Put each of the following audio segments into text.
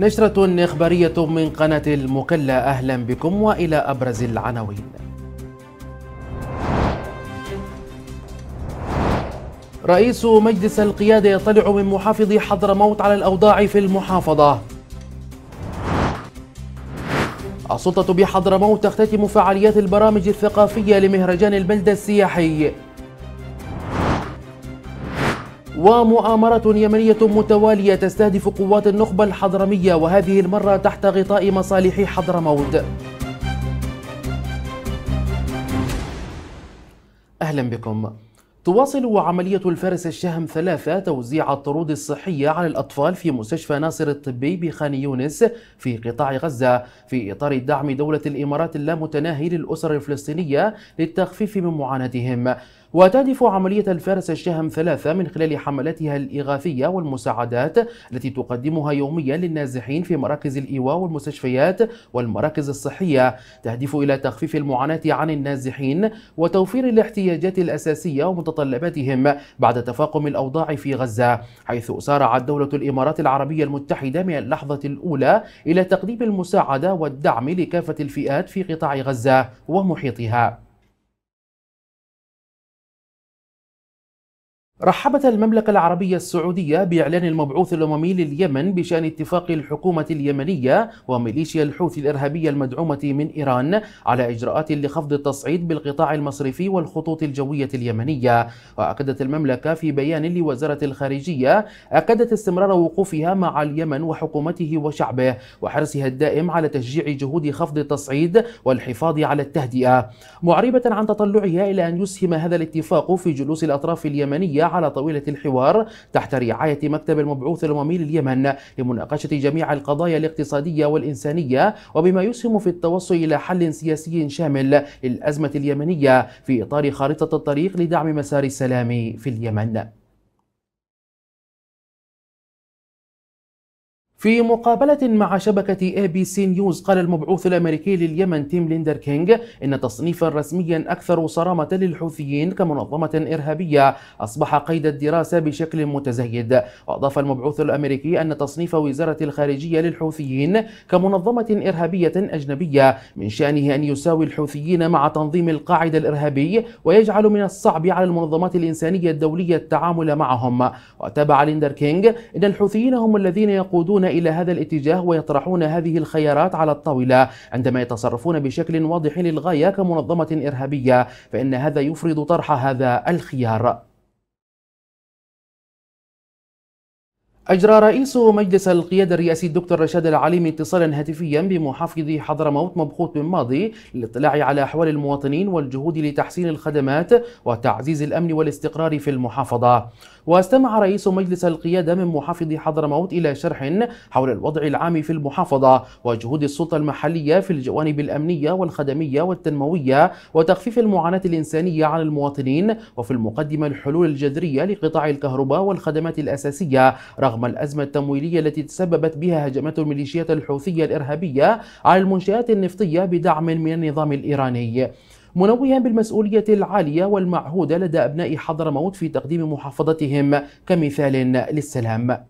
نشرة إخبارية من قناة المكلا أهلا بكم وإلى أبرز العناوين رئيس مجلس القيادة يطلع من محافظ حضرموت على الأوضاع في المحافظة السلطة بحضرموت تختتم فعاليات البرامج الثقافية لمهرجان البلدة السياحي ومؤامرة يمنية متوالية تستهدف قوات النخبة الحضرمية وهذه المرة تحت غطاء مصالح حضرموت أهلا بكم تواصل عملية الفرس الشهم ثلاثة توزيع الطرود الصحية على الأطفال في مستشفى ناصر الطبي بخان يونس في قطاع غزة في إطار دعم دولة الإمارات اللامتناهي للأسر الفلسطينية للتخفيف من معاناتهم وتهدف عملية الفارس الشهم ثلاثة من خلال حملاتها الإغاثية والمساعدات التي تقدمها يوميا للنازحين في مراكز الإيواء والمستشفيات والمراكز الصحية تهدف إلى تخفيف المعاناة عن النازحين وتوفير الاحتياجات الأساسية ومتطلباتهم بعد تفاقم الأوضاع في غزة حيث سارعت دولة الإمارات العربية المتحدة من اللحظة الأولى إلى تقديم المساعدة والدعم لكافة الفئات في قطاع غزة ومحيطها رحبت المملكة العربية السعودية بإعلان المبعوث الأممي لليمن بشأن اتفاق الحكومة اليمنية وميليشيا الحوثي الإرهابية المدعومة من إيران على إجراءات لخفض التصعيد بالقطاع المصرفي والخطوط الجوية اليمنية وأكدت المملكة في بيان لوزارة الخارجية أكدت استمرار وقوفها مع اليمن وحكومته وشعبه وحرصها الدائم على تشجيع جهود خفض التصعيد والحفاظ على التهدئة معربة عن تطلعها إلى أن يسهم هذا الاتفاق في جلوس الأطراف اليمنية على طاولة الحوار تحت رعاية مكتب المبعوث الأممي لليمن لمناقشة جميع القضايا الاقتصادية والإنسانية وبما يسهم في التوصل إلى حل سياسي شامل للأزمة اليمنية في إطار خارطة الطريق لدعم مسار السلام في اليمن في مقابلة مع شبكة اي بي سي نيوز قال المبعوث الامريكي لليمن تيم ليندر كينج ان تصنيفا رسميا اكثر صرامة للحوثيين كمنظمة ارهابية اصبح قيد الدراسة بشكل متزايد، واضاف المبعوث الامريكي ان تصنيف وزارة الخارجية للحوثيين كمنظمة ارهابية اجنبية من شأنه ان يساوي الحوثيين مع تنظيم القاعدة الارهابي ويجعل من الصعب على المنظمات الانسانية الدولية التعامل معهم، وتابع ليندر كينج ان الحوثيين هم الذين يقودون إلى هذا الاتجاه ويطرحون هذه الخيارات على الطاولة عندما يتصرفون بشكل واضح للغاية كمنظمة إرهابية فإن هذا يفرض طرح هذا الخيار أجرى رئيس مجلس القيادة الرئاسي الدكتور رشاد العليمي اتصالا هاتفيا بمحافظ حضرموت مبخوت بن ماضي للاطلاع على أحوال المواطنين والجهود لتحسين الخدمات وتعزيز الأمن والاستقرار في المحافظة واستمع رئيس مجلس القيادة من محافظ حضرموت إلى شرح حول الوضع العام في المحافظة وجهود السلطة المحلية في الجوانب الأمنية والخدمية والتنموية وتخفيف المعاناة الإنسانية عن المواطنين وفي المقدمة الحلول الجذرية لقطاع الكهرباء والخدمات الأساسية رغم رغم الأزمة التمويلية التي تسببت بها هجمات الميليشيات الحوثية الإرهابية على المنشآت النفطية بدعم من النظام الإيراني منوها بالمسؤولية العالية والمعهودة لدى أبناء حضرموت في تقديم محافظتهم كمثال للسلام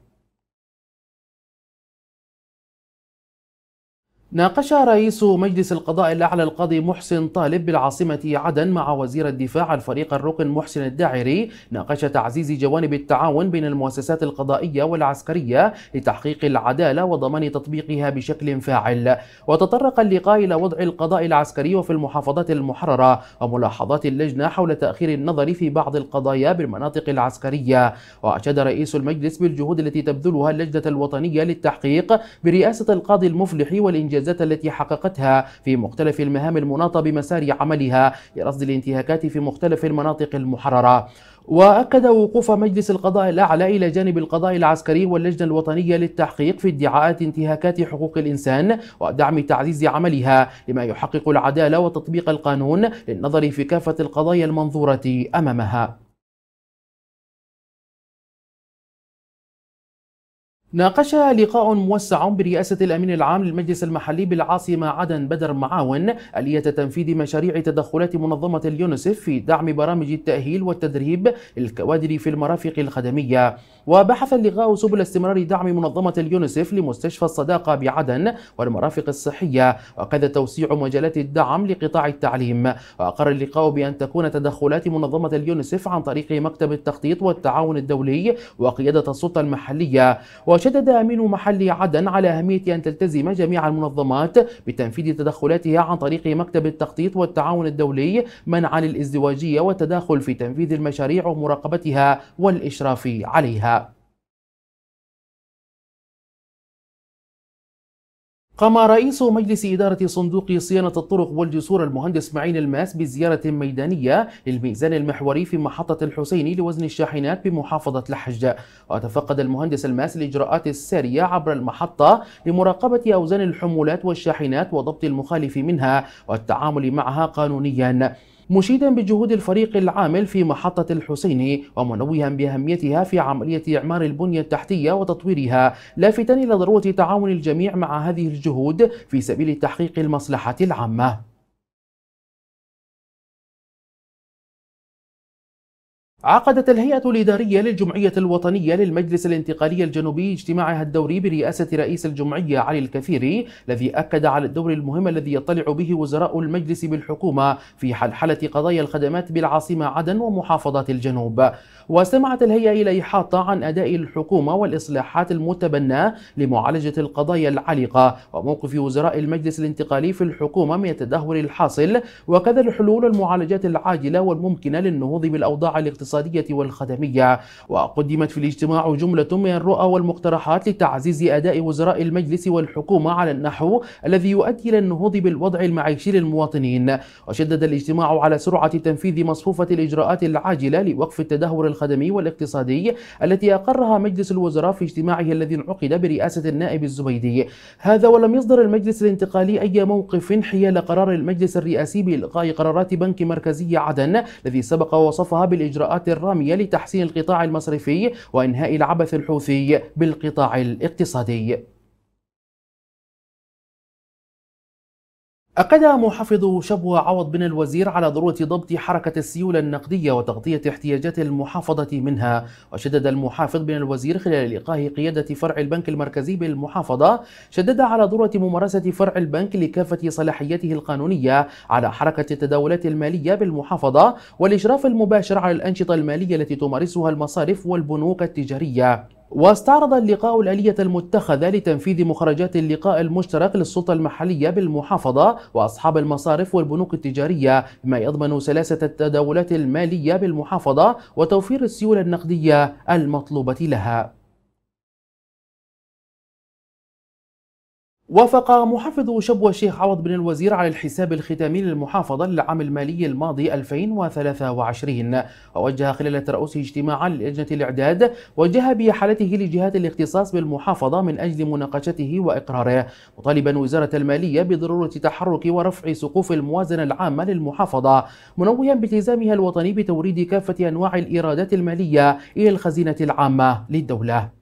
ناقش رئيس مجلس القضاء الأعلى القاضي محسن طالب بالعاصمة عدن مع وزير الدفاع الفريق الركن محسن الداعري ناقش تعزيز جوانب التعاون بين المؤسسات القضائية والعسكرية لتحقيق العدالة وضمان تطبيقها بشكل فاعل وتطرق اللقاء إلى وضع القضاء العسكري وفي المحافظات المحررة وملاحظات اللجنة حول تأخير النظر في بعض القضايا بالمناطق العسكرية وأشاد رئيس المجلس بالجهود التي تبذلها اللجنة الوطنية للتحقيق برئاسة القاضي المفلح والإنجاز الإنجازات التي حققتها في مختلف المهام المناطة بمسار عملها لرصد الانتهاكات في مختلف المناطق المحررة وأكد وقوف مجلس القضاء الأعلى إلى جانب القضاء العسكري واللجنة الوطنية للتحقيق في ادعاءات انتهاكات حقوق الإنسان ودعم تعزيز عملها لما يحقق العدالة وتطبيق القانون للنظر في كافة القضايا المنظورة أمامها ناقش لقاء موسع برئاسة الأمين العام للمجلس المحلي بالعاصمة عدن بدر معاون آلية تنفيذ مشاريع تدخلات منظمة اليونسف في دعم برامج التأهيل والتدريب للكوادر في المرافق الخدمية وبحث اللقاء سبل استمرار دعم منظمة اليونسيف لمستشفى الصداقة بعدن والمرافق الصحية وقد توسيع مجالات الدعم لقطاع التعليم وأقر اللقاء بأن تكون تدخلات منظمة اليونسيف عن طريق مكتب التخطيط والتعاون الدولي وقيادة السلطة المحلية وشدد أمين محلي عدن على أهمية أن تلتزم جميع المنظمات بتنفيذ تدخلاتها عن طريق مكتب التخطيط والتعاون الدولي منعا للازدواجية والتداخل في تنفيذ المشاريع ومراقبتها والإشراف عليها قام رئيس مجلس إدارة صندوق صيانة الطرق والجسور المهندس معين الماس بزيارة ميدانية للميزان المحوري في محطة الحسيني لوزن الشاحنات بمحافظة لحج وتفقد المهندس الماس الإجراءات السارية عبر المحطة لمراقبة أوزان الحمولات والشاحنات وضبط المخالف منها والتعامل معها قانونياً مشيدا بجهود الفريق العامل في محطة الحسيني ومنوها بأهميتها في عملية إعمار البنية التحتية وتطويرها لافتا إلى ضرورة تعاون الجميع مع هذه الجهود في سبيل تحقيق المصلحة العامة عقدت الهيئة الإدارية للجمعية الوطنية للمجلس الانتقالي الجنوبي اجتماعها الدوري برئاسة رئيس الجمعية علي الكثيري الذي أكد على الدور المهم الذي يطلع به وزراء المجلس بالحكومة في حلحلة قضايا الخدمات بالعاصمة عدن ومحافظات الجنوب واستمعت الهيئة إلى إحاطة عن أداء الحكومة والإصلاحات المتبناة لمعالجة القضايا العالقة وموقف وزراء المجلس الانتقالي في الحكومة من التدهور الحاصل وكذا الحلول والمعالجات العاجلة والممكنة للنهوض بالأوضاع الاقتصادية الاقتصادية والخدمية وقدمت في الاجتماع جملة من الرؤى والمقترحات لتعزيز أداء وزراء المجلس والحكومة على النحو الذي يؤدي إلى النهوض بالوضع المعيشي للمواطنين وشدد الاجتماع على سرعة تنفيذ مصفوفة الإجراءات العاجلة لوقف التدهور الخدمي والاقتصادي التي أقرها مجلس الوزراء في اجتماعه الذي انعقد برئاسة النائب الزبيدي هذا ولم يصدر المجلس الانتقالي أي موقف حيال قرار المجلس الرئاسي بإلغاء قرارات بنك مركزي عدن الذي سبق وصفها بالإجراءات الإجراءات الرامية لتحسين القطاع المصرفي وإنهاء العبث الحوثي بالقطاع الاقتصادي أكد محافظ شبوة عوض بن الوزير على ضرورة ضبط حركة السيولة النقدية وتغطية احتياجات المحافظة منها وشدد المحافظ بن الوزير خلال لقاء قيادة فرع البنك المركزي بالمحافظة شدد على ضرورة ممارسة فرع البنك لكافة صلاحياته القانونية على حركة التداولات المالية بالمحافظة والإشراف المباشر على الأنشطة المالية التي تمارسها المصارف والبنوك التجارية واستعرض اللقاء الآلية المتخذة لتنفيذ مخرجات اللقاء المشترك للسلطة المحلية بالمحافظة وأصحاب المصارف والبنوك التجارية بما يضمن سلاسة التداولات المالية بالمحافظة وتوفير السيولة النقدية المطلوبة لها وافق محافظ شبوة الشيخ عوض بن الوزير على الحساب الختامي للمحافظة للعام المالي الماضي 2023 ووجه خلال ترأسه اجتماعا للجنة الإعداد وجه بحالته لجهات الاختصاص بالمحافظة من أجل مناقشته وإقراره مطالبا وزارة المالية بضرورة تحرك ورفع سقوف الموازنة العامة للمحافظة منويا بالتزامها الوطني بتوريد كافة أنواع الإيرادات المالية إلى الخزينة العامة للدولة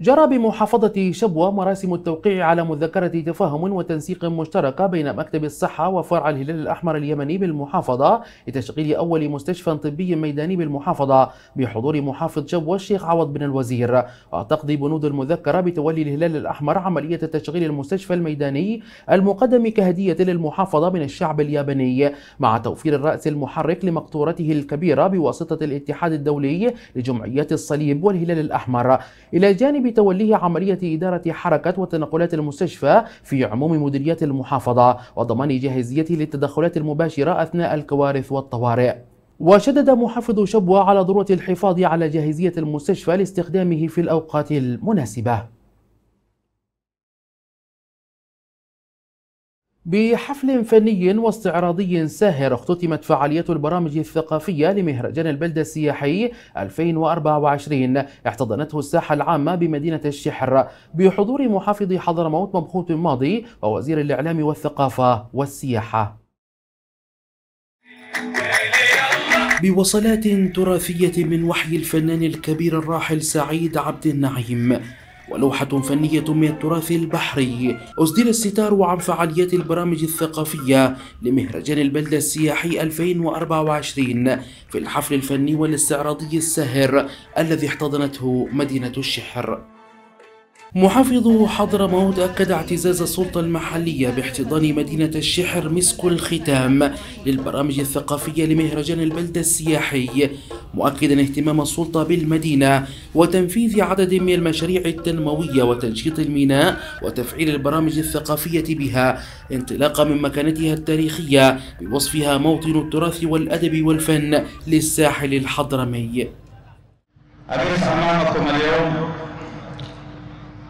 جرى بمحافظة شبوة مراسم التوقيع على مذكرة تفاهم وتنسيق مشتركة بين مكتب الصحة وفرع الهلال الأحمر اليمني بالمحافظة لتشغيل أول مستشفى طبي ميداني بالمحافظة بحضور محافظ شبوة الشيخ عوض بن الوزير وتقضي بنود المذكرة بتولي الهلال الأحمر عملية تشغيل المستشفى الميداني المقدم كهدية للمحافظة من الشعب الياباني مع توفير الرأس المحرك لمقطورته الكبيرة بواسطة الاتحاد الدولي لجمعيات الصليب والهلال الأحمر إلى جانب توليه عملية إدارة حركة وتنقلات المستشفى في عموم مديريات المحافظة وضمان جاهزيته للتدخلات المباشرة أثناء الكوارث والطوارئ وشدد محافظ شبوة على ضرورة الحفاظ على جاهزية المستشفى لاستخدامه في الأوقات المناسبة بحفل فني واستعراضي ساهر اختتمت فعاليات البرامج الثقافية لمهرجان البلدة السياحي 2024 احتضنته الساحة العامة بمدينة الشحر بحضور محافظ حضرموت مبخوت ماضي ووزير الإعلام والثقافة والسياحة بوصلات تراثية من وحي الفنان الكبير الراحل سعيد عبد النعيم ولوحة فنية من التراث البحري أصدر الستار عن فعاليات البرامج الثقافية لمهرجان البلدة السياحي 2024 في الحفل الفني والاستعراضي الساهر الذي احتضنته مدينة الشحر محافظ حضرموت أكد اعتزاز السلطة المحلية باحتضان مدينة الشحر مسك الختام للبرامج الثقافية لمهرجان البلدة السياحي مؤكدا اهتمام السلطة بالمدينة وتنفيذ عدد من المشاريع التنموية وتنشيط الميناء وتفعيل البرامج الثقافية بها انطلاقا من مكانتها التاريخية بوصفها موطن التراث والأدب والفن للساحل الحضرمي أبرز أمامكم اليوم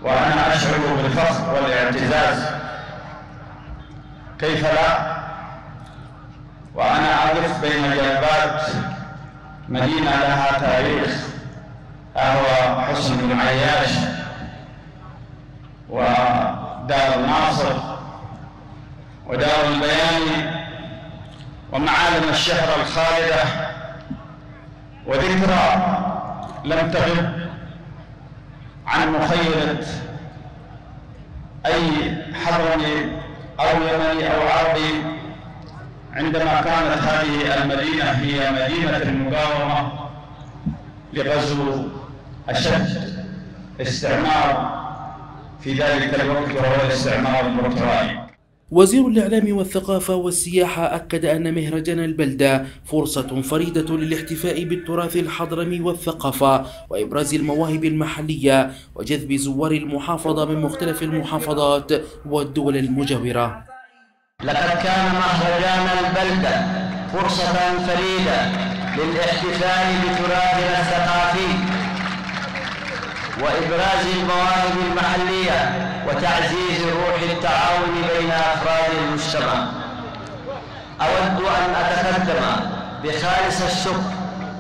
وأنا أشعر بالفخر والاعتزاز كيف لا وأنا أعرف بين جنبات مدينة لها تاريخ اهو حسن بن عياش ودار الناصر ودار البيان ومعالم الشهر الخالدة وذكرى لم تغب عن مخيلة أي حضرمي أو يمني أو عربي عندما كانت هذه المدينة هي مدينة المقاومة لغزو أشد استعمار في ذلك الوقت وهو الاستعمار البريطاني وزير الإعلام والثقافة والسياحة أكد أن مهرجان البلدة فرصة فريدة للاحتفاء بالتراث الحضرمي والثقافة وإبراز المواهب المحلية وجذب زوار المحافظة من مختلف المحافظات والدول المجاورة لقد كان مهرجان البلدة فرصة فريدة للاحتفاء بتراثنا الثقافي وإبراز المواهب المحلية وتعزيز روح التعاون بين أفراد المجتمع أود أن أتقدم بخالص الشكر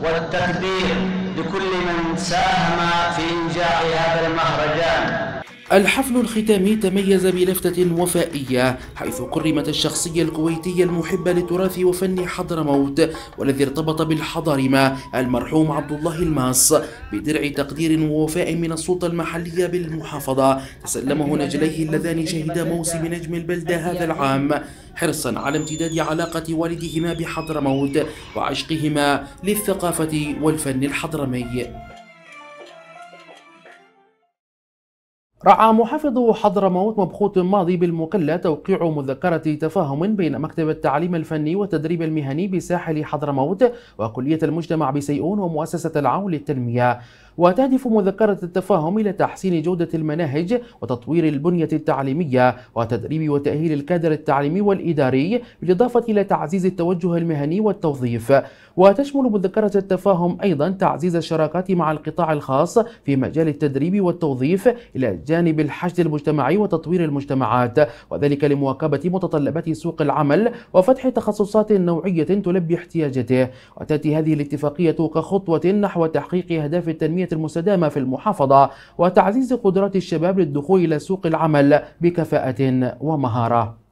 والتقدير لكل من ساهم في إنجاح هذا المهرجان الحفل الختامي تميز بلفتة وفائية حيث كرمت الشخصية الكويتية المحبة لتراث وفن حضرموت والذي ارتبط بالحضارمة المرحوم عبد الله الماس بدرع تقدير ووفاء من السلطة المحلية بالمحافظة تسلمه نجليه اللذان شهدا موسم نجم البلدة هذا العام حرصا على امتداد علاقة والدهما بحضرموت وعشقهما للثقافة والفن الحضرمي رعى محافظ حضرموت مبخوت ماضي بالمقلة توقيع مذكرة تفاهم بين مكتب التعليم الفني والتدريب المهني بساحل حضرموت وكلية المجتمع بسيئون ومؤسسة العون للتنمية وتهدف مذكرة التفاهم إلى تحسين جودة المناهج وتطوير البنية التعليمية وتدريب وتأهيل الكادر التعليمي والإداري بالإضافة إلى تعزيز التوجه المهني والتوظيف وتشمل مذكرة التفاهم أيضا تعزيز الشراكات مع القطاع الخاص في مجال التدريب والتوظيف إلى جانب الحشد المجتمعي وتطوير المجتمعات وذلك لمواكبة متطلبات سوق العمل وفتح تخصصات نوعية تلبي احتياجاته وتأتي هذه الاتفاقية كخطوة نحو تحقيق أهداف التنمية التنمية المستدامة في المحافظة وتعزيز قدرات الشباب للدخول إلى سوق العمل بكفاءة ومهارة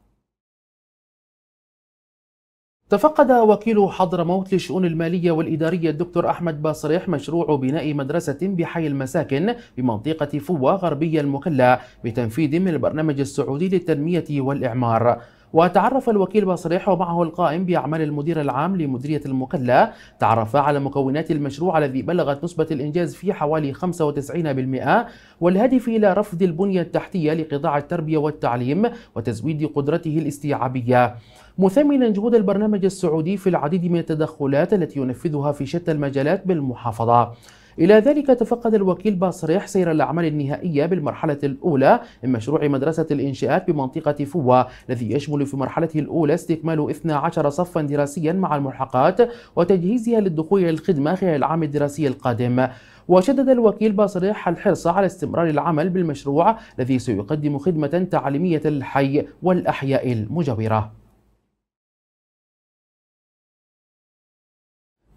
تفقد وكيل حضرموت للشؤون المالية والإدارية الدكتور أحمد باصريح مشروع بناء مدرسة بحي المساكن بمنطقة فوة غربية المكلا بتنفيذ من البرنامج السعودي للتنمية والإعمار وتعرف الوكيل بصريح ومعه القائم بأعمال المدير العام لمديرية المقلة تعرفا على مكونات المشروع الذي بلغت نسبة الإنجاز فيه حوالي 95% والهدف إلى رفض البنية التحتية لقطاع التربية والتعليم وتزويد قدرته الاستيعابية مثمنا جهود البرنامج السعودي في العديد من التدخلات التي ينفذها في شتى المجالات بالمحافظة إلى ذلك تفقد الوكيل باصريح سير الأعمال النهائية بالمرحلة الأولى من مشروع مدرسة الإنشاءات بمنطقة فوا الذي يشمل في مرحلته الأولى استكمال 12 صفا دراسيا مع الملحقات وتجهيزها للدخول إلى الخدمة خلال العام الدراسي القادم وشدد الوكيل باصريح الحرص على استمرار العمل بالمشروع الذي سيقدم خدمة تعليمية للحي والأحياء المجاورة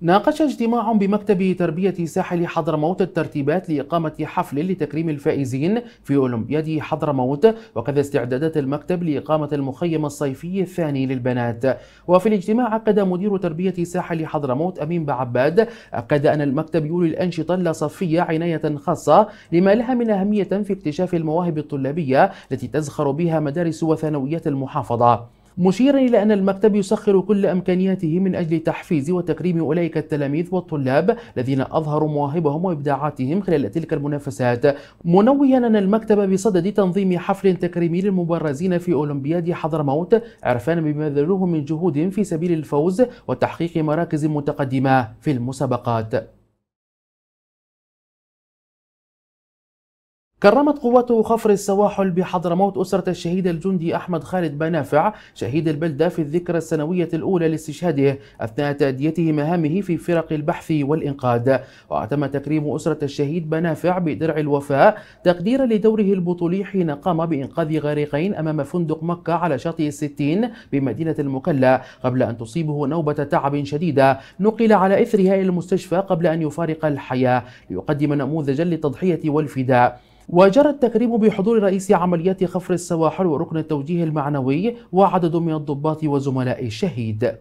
ناقش اجتماع بمكتب تربية ساحل حضرموت الترتيبات لإقامة حفل لتكريم الفائزين في أولمبياد حضرموت وكذا استعدادات المكتب لإقامة المخيم الصيفي الثاني للبنات وفي الاجتماع أكد مدير تربية ساحل حضرموت أمين بعباد أكد أن المكتب يولي الأنشطة اللاصفية عناية خاصة لما لها من أهمية في اكتشاف المواهب الطلابية التي تزخر بها مدارس وثانويات المحافظة مشيرا إلى أن المكتب يسخر كل أمكانياته من أجل تحفيز وتكريم أولئك التلاميذ والطلاب الذين أظهروا مواهبهم وإبداعاتهم خلال تلك المنافسات منويا أن المكتب بصدد تنظيم حفل تكريمي للمبرزين في أولمبياد حضرموت عرفان بما بذلوه من جهود في سبيل الفوز وتحقيق مراكز متقدمة في المسابقات كرمت قوات خفر السواحل بحضرموت أسرة الشهيد الجندي أحمد خالد بنافع شهيد البلدة في الذكرى السنوية الأولى لاستشهاده أثناء تأديته مهامه في فرق البحث والإنقاذ وتم تكريم أسرة الشهيد بنافع بدرع الوفاء تقديرا لدوره البطولي حين قام بإنقاذ غارقين أمام فندق مكة على شاطئ الستين بمدينة المكلا قبل أن تصيبه نوبة تعب شديدة نقل على إثرها إلى المستشفى قبل أن يفارق الحياة ليقدم نموذجا للتضحية والفداء وجرى التكريم بحضور رئيس عمليات خفر السواحل وركن التوجيه المعنوي وعدد من الضباط وزملاء الشهيد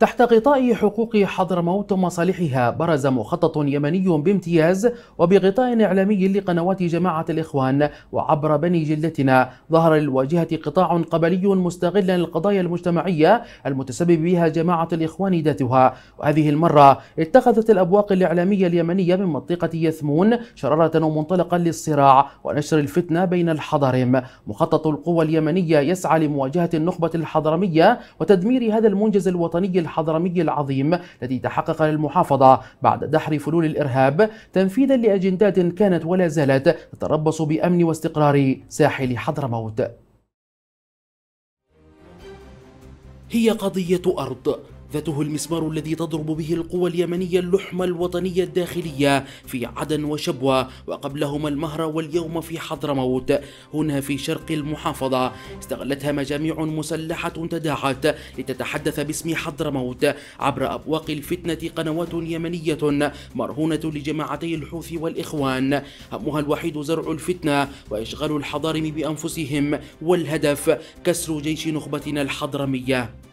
تحت غطاء حقوق حضرموت ومصالحها برز مخطط يمني بامتياز وبغطاء إعلامي لقنوات جماعة الإخوان وعبر بني جلتنا ظهر للواجهة قطاع قبلي مستغلا القضايا المجتمعية المتسبب بها جماعة الإخوان ذاتها وهذه المرة اتخذت الأبواق الإعلامية اليمنية من منطقة يثمون شرارة ومنطلقا للصراع ونشر الفتنة بين الحضارم مخطط القوى اليمنية يسعى لمواجهة النخبة الحضرمية وتدمير هذا المنجز الوطني الحضرمي العظيم الذي تحقق للمحافظة بعد دحر فلول الإرهاب تنفيذا لأجندات كانت ولا زالت تتربص بأمن واستقرار ساحل حضرموت هي قضية أرض ذاته المسمار الذي تضرب به القوى اليمنية اللحمة الوطنية الداخلية في عدن وشبوة وقبلهما المهر واليوم في حضرموت هنا في شرق المحافظة استغلتها مجاميع مسلحة تداعت لتتحدث باسم حضرموت عبر أبواق الفتنة قنوات يمنية مرهونة لجماعتي الحوثي والإخوان همها الوحيد زرع الفتنة وإشغال الحضارم بأنفسهم والهدف كسر جيش نخبتنا الحضرمية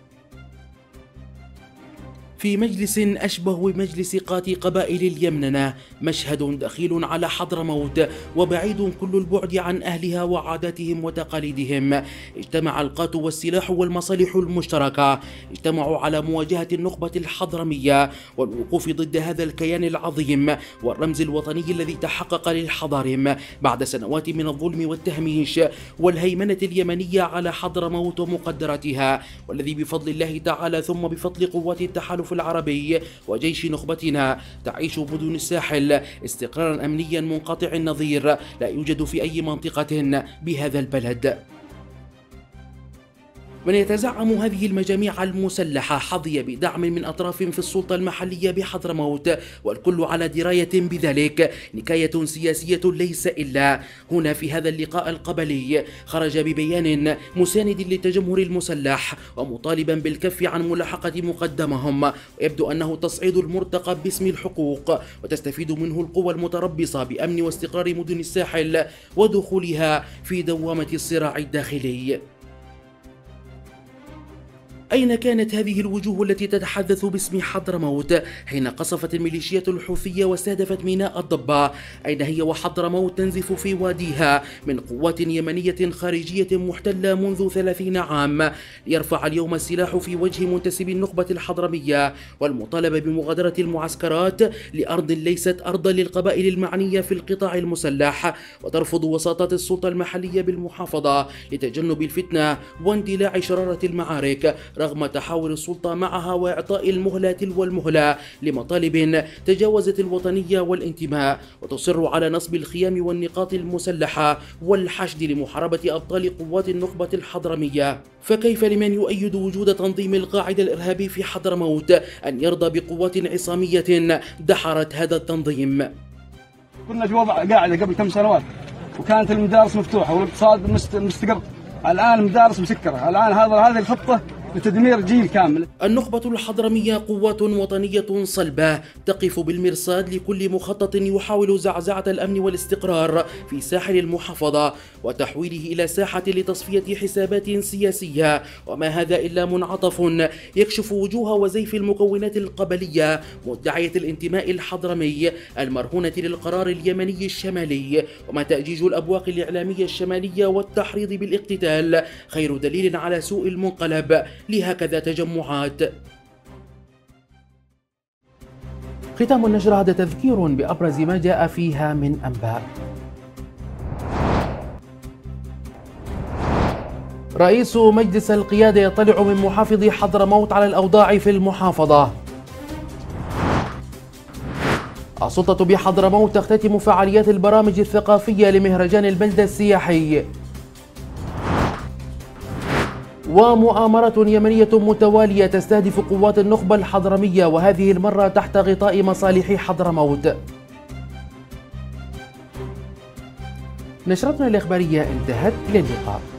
في مجلس أشبه بمجلس قاتي قبائل اليمننة مشهد دخيل على حضرموت وبعيد كل البعد عن أهلها وعاداتهم وتقاليدهم اجتمع القات والسلاح والمصالح المشتركة اجتمعوا على مواجهة النخبة الحضرمية والوقوف ضد هذا الكيان العظيم والرمز الوطني الذي تحقق للحضارم بعد سنوات من الظلم والتهميش والهيمنة اليمنية على حضرموت ومقدراتها والذي بفضل الله تعالى ثم بفضل قوات التحالف العربي وجيش نخبتنا تعيش مدن الساحل استقرارا أمنيا منقطع النظير لا يوجد في أي منطقة بهذا البلد من يتزعم هذه المجاميع المسلحة حظي بدعم من أطراف في السلطة المحلية بحضرموت والكل على دراية بذلك نكاية سياسية ليس إلا هنا في هذا اللقاء القبلي خرج ببيان مساند للتجمهر المسلح ومطالبا بالكف عن ملاحقة مقدمهم ويبدو أنه تصعيد المرتقى باسم الحقوق وتستفيد منه القوى المتربصة بأمن واستقرار مدن الساحل ودخولها في دوامة الصراع الداخلي أين كانت هذه الوجوه التي تتحدث باسم حضرموت حين قصفت الميليشيات الحوثية واستهدفت ميناء الضبة أين هي وحضرموت تنزف في واديها من قوات يمنية خارجية محتلة منذ 30 عام ليرفع اليوم السلاح في وجه منتسبي النخبة الحضرمية والمطالبة بمغادرة المعسكرات لأرض ليست أرضا للقبائل المعنية في القطاع المسلح وترفض وساطات السلطة المحلية بالمحافظة لتجنب الفتنة واندلاع شرارة المعارك رغم تحاور السلطة معها وإعطاء المهلة تلو المهلة لمطالب تجاوزت الوطنية والانتماء وتصر على نصب الخيام والنقاط المسلحة والحشد لمحاربة أبطال قوات النخبة الحضرمية فكيف لمن يؤيد وجود تنظيم القاعدة الإرهابي في حضرموت أن يرضى بقوات عصامية دحرت هذا التنظيم كنا في وضع قاعدة قبل كم سنوات وكانت المدارس مفتوحة والاقتصاد مستقر الآن المدارس مسكرة الآن هذا هذه الخطة لتدمير جيل كامل النخبة الحضرمية قوات وطنية صلبة تقف بالمرصاد لكل مخطط يحاول زعزعة الأمن والاستقرار في ساحل المحافظة وتحويله إلى ساحة لتصفية حسابات سياسية وما هذا إلا منعطف يكشف وجوه وزيف المكونات القبلية مدعية الانتماء الحضرمي المرهونة للقرار اليمني الشمالي وما تأجيج الأبواق الإعلامية الشمالية والتحريض بالاقتتال خير دليل على سوء المنقلب لهكذا تجمعات ختام النشر هذا تذكير بأبرز ما جاء فيها من أنباء رئيس مجلس القيادة يطلع من محافظ حضرموت على الأوضاع في المحافظة السلطة بحضرموت تختتم فعاليات البرامج الثقافية لمهرجان البلدة السياحي ومؤامرة يمنية متوالية تستهدف قوات النخبة الحضرمية وهذه المرة تحت غطاء مصالح حضرموت نشرتنا الإخبارية انتهت إلى اللقاء